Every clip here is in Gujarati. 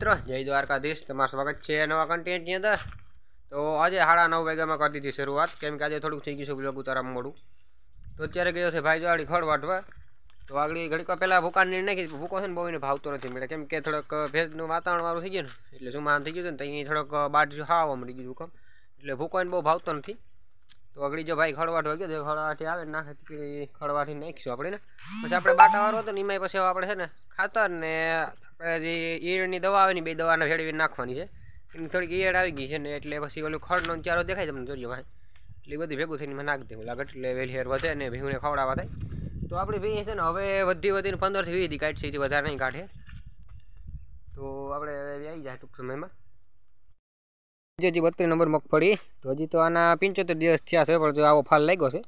મિત્રો જય દ્વારકાધીશ તમારું સ્વાગત છે નવા કન્ટેન્ટની અંદર તો આજે સાડા નવ વાગ્યામાં કરી દીધી શરૂઆત કેમ કે આજે થોડુંક થઈ ગયું છે બ્લોગ ઉતારા મોડું તો અત્યારે ગયો છે ભાઈ જોડી ખડ વાટવા તો આગળ ઘડીક પહેલાં ભૂકાની નાખી ભૂકો છે ને બહુ એને ભાવતો નથી મળે કેમ કે થોડોક ભેજનું વાતાવરણ વાળું થઈ ગયું ને એટલે શું માન થઈ ગયું ને તો અહીં થોડોક બાટ હાવા મળી ગયું ભૂકંપ એટલે ભૂકો એને બહુ ભાવતો નથી તો અગડી જો ભાઈ ખળવાટ હોય ગયો ખળવાટી આવે ને નાખે ખળવાટી નાખીશું આપણે ને પછી આપણે બાટાવાળો હતો ને એમાં પછી આપણે છે ને ખાતર ને આપણે જે ઈયળની દવા આવે ને બે દવાને ભેળવી નાખવાની છે એની થોડીક ઈયળ આવી ગઈ છે ને એટલે પછી ઓલું ખડનો ચારો દેખાય તમને જોજો ભાઈ એટલે બધી બધું ભેગું થઈને મને નાખી દેવું લાગે એટલે વહેલી હેર વધે ને ભેગુને ખવડાવવા થાય તો આપણી ભાઈ છે ને હવે વધી વધીને પંદરથી વીસ કાઢશે વધારે નહીં કાઢે તો આપણે આવી જાય ટૂંક સમયમાં જે બત્રીસ નંબર મગફળી તો હજી તો આના પંચોતેર દિવસ થયા છે પણ જો આવો ફાલ લાગ્યો છે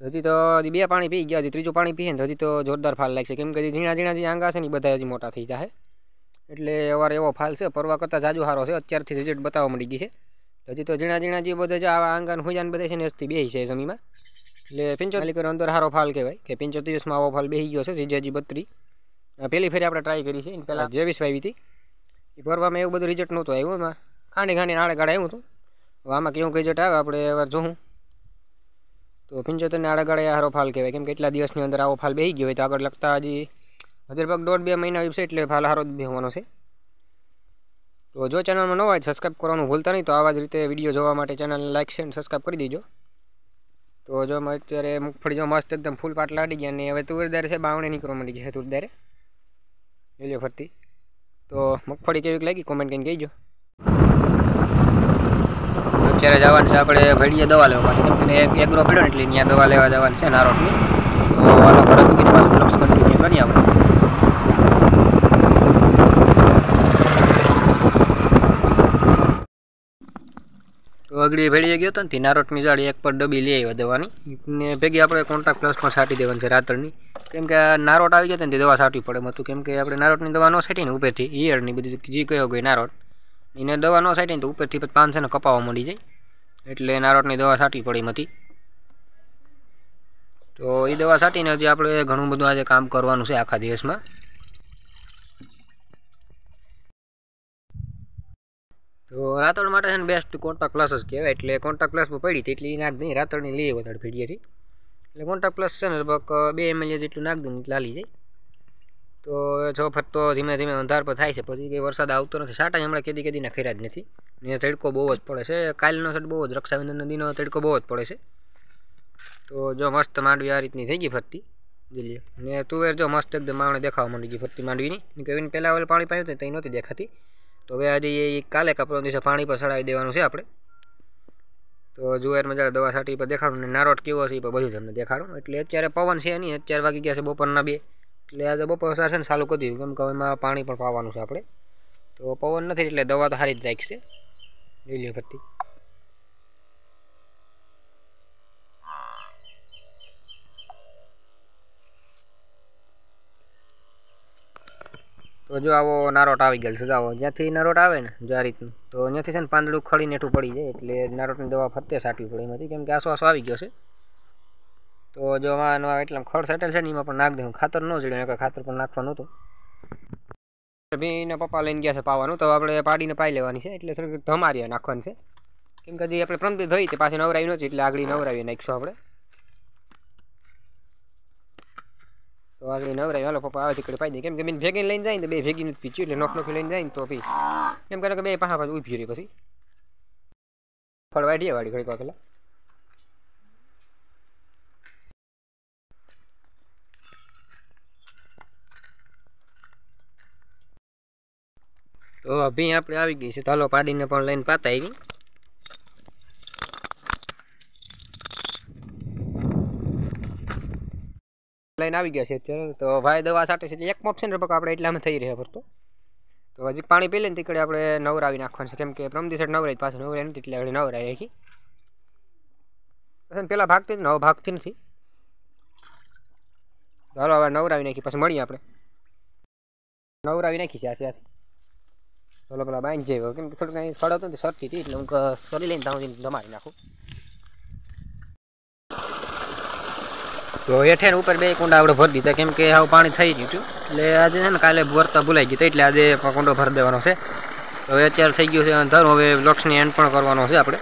તો હજી તો હજી બે પાણી પી ગયા હજી ત્રીજું પાણી પીએ ને હજી તો જોરદાર ફાલ લાગશે કેમ કે હજી ઝીણા ઝીણા જે આંગા છે ને એ બધા હજી મોટા થઈ જાય એટલે અવાર એવો ફાલ છે પરવા કરતાં જાજુ સારો છે અત્યારથી રિઝલ્ટ બતાવવા મળી ગઈ છે હજી તો ઝીણા ઝીણા જે બધા જે આવા આંગાને હુજાને બધા છે ને હજી બે છે જમીમાં એટલે પિંચો પંચોતેર અંદર સારો ફાલ કહેવાય કે પંચોતેર દિવસમાં આવો ફાલ બેસી ગયો છે જીજાજી બત્રી પહેલી ફેરી આપણે ટ્રાય કરી છે પહેલાં જેવીસ વાવી હતી એ ભરવામાં એવું બધું રિઝલ્ટ નહોતું આવ્યું એમાં આણી ઘાણી આડે ગાડે આવ્યું હતું આમાં કેવું રિઝલ્ટ આવે આપણે વાર જોઉં તો પંચોતેરને આડે ગાડે હારો ફાલ કહેવાય કેમ કે એટલા દિવસની અંદર આવો ફાલ બેસી ગયો હોય તો આગળ લગતા હજી લગભગ દોઢ બે મહિના વિશે એટલે ફાલ હારો જ હોવાનો છે તો જો ચેનલમાં નવા હોય સબસ્ક્રાઈબ કરવાનું ભૂલતા નહીં તો આવા જ રીતે વિડીયો જોવા માટે ચેનલને લાઇક છે શેર સબસ્ક્રાઈબ કરી દેજો તો જો અત્યારે મગફળી જો મસ્ત એકદમ ફૂલ પાટલા અડી ગયા અને હવે તુરદારે છે બાવણે નીકળવા માંડી છે તુરદારે લીલીઓ ફરતી તો મગફળી કેવી લાગી કોમેન્ટ કરીને કહીજો અત્યારે જવાનું છે આપણે ભેડીએ દવા લેવા માટે કેમ કે એગ્રો પડ્યો ને એટલે ત્યાં દવા લેવા જવાનું છે નારોટની તો આનો ફરજ મૂકીને મારું કન્ટિન્યુ કરી આપણે તો ભેડીએ ગયો હતો ને નારોટની જાળી એક પર ડબ્બી લઈ આવ્યો દવાની ને ભેગી આપણે કોન્ટ્રાક્ટ પ્લસ પણ છાંટી દેવાની છે રાત્રની કેમ કે નારોટ આવી ગયા ને તે દવા છાંટવી પડે હતું કેમ કે આપણે નારોટની દવા ન છાંટીને ઉપરથી ઈયળની બધી જે કહ્યું ગઈ નારોટ એને દવા ન છાંટી તો ઉપરથી પછી પાન છે ને કપાવા મળી જાય એટલે નારોટની દવા છાંટવી પડી નથી તો એ દવા છાંટીને હજી આપણે ઘણું બધું આજે કામ કરવાનું છે આખા દિવસમાં તો રાતોડ માટે છે ને બેસ્ટ કોન્ટાક ક્લાસીસ કહેવાય એટલે કોન્ટાક ક્લાસમાં પડી હતી એટલે એ નાખ નહીં રાતોડની લઈએ વધારે ભેડીએથી એટલે કોન્ટાક પ્લસ છે ને લગભગ બે એમએલએ જેટલું નાખ દઉં એટલે હાલી જાય તો જો ફરતો ધીમે ધીમે અંધાર પર થાય છે પછી કંઈ વરસાદ આવતો નથી સાટા હમણાં કેદી કેદીના ખેરા જ નથી ને તડકો બહુ જ પડે છે કાલનો સટ બહુ જ રક્ષાબંધન નદીનો તડકો બહુ જ પડે છે તો જો મસ્ત માંડવી આ રીતની થઈ ગઈ ફરતી જોઈએ ને તુવેર જો મસ્ત એકદમ માવણે દેખાવા માંડી ગઈ ફરતી માંડવીની કે પહેલાં ઓલે પાણી પાયું હતું ત્યાં નહોતી દેખાતી તો હવે આજે એ કાલે કપરો દિવસે પાણી પર સડાવી દેવાનું છે આપણે તો જુવારમાં મજા દવા સાટી પર દેખાડું ને નારોટ કેવો છે એ પર બધું તમને દેખાડું એટલે અત્યારે પવન છે નહીં અત્યારે વાગી ગયા છે બપોરના બે એટલે આજે બપોર સાર છે ને સારું કરી દીધું કેમ કે એમાં પાણી પણ પાવાનું છે આપણે તો પવન નથી એટલે દવા તો સારી જ રાખશે જોઈ લે ફરતી તો જો આવો નારોટ આવી ગયેલ છે જ્યાંથી નારોટ આવે ને જો રીતનું તો ત્યાંથી છે ને પાંદડું ખળીને હેઠું પડી જાય એટલે નારોટની દવા ફરતે સાટવી પડે એમાંથી કેમ કે આસો આસો આવી ગયો છે તો જો આમાં એટલે ખડ સેટલ છે ને એમાં પણ નાખી દઉં ખાતર ન જડ્યું ખાતર પણ નાખવાનું હતું ભાઈને પપ્પા લઈને ગયા છે પાવાનું તો આપણે પાડીને પાઈ લેવાની છે એટલે થોડીક ધમારીએ નાખવાની છે કેમ કે જે આપણે પ્રમતી ધોઈ તે પાછી નવરાવી નથી એટલે આગળ નવરાવી નાખીશું આપણે તો આગળ નવરાય હાલો પપ્પા આવે તીકડે પાઈ દે કેમ કે મેં ભેગીને લઈને જાય ને બે ભેગી નથી પીચ્યું એટલે નોખ નોખી લઈને જાય ને તો પી એમ કરે કે બે પાહા પાછું ઉભી રહી પછી ફળ વાઢીએ વાળી ઘડીક પહેલાં તો અભી આપણે આવી ગઈ છે તાલો પાડીને પણ લઈને પાતા આવી લઈને આવી ગયા છે અત્યારે તો ભાઈ દવા સાટે છે એક મોપ છે ને આપણે એટલામાં થઈ રહ્યા ફરતો તો હજી પાણી પી લઈને તીકડે આપણે નવરાવી નાખવાનું છે કેમ કે પ્રમદી સાઈડ નવરાય પાછું નવરાય નથી એટલે આપણે નવરાય આખી પેલા ભાગતી નવ ભાગતી નથી ચાલો હવે નવરાવી નાખી પછી મળીએ આપણે નવરાવી નાખી છે આ તો પેલા બાંધી જાય કેમ કે થોડું કંઈ સડ હતું ને સરતી હતી એટલે હું સરી લઈને ત્યાં જમાડી નાખું તો હેઠે ઉપર બે કુંડા આપણે ભરી દીધા કેમ કે આવું પાણી થઈ ગયું હતું એટલે આજે છે ને કાલે ભરતા ભૂલાઈ ગયું એટલે આજે કુંડો ભરી દેવાનો છે હવે અત્યારે થઈ ગયું છે અંધારું હવે લક્ષ્મી એન્ડ પણ કરવાનો છે આપણે